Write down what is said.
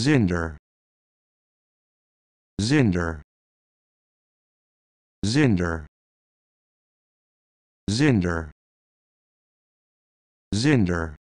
Zinder Zinder Zinder Zinder Zinder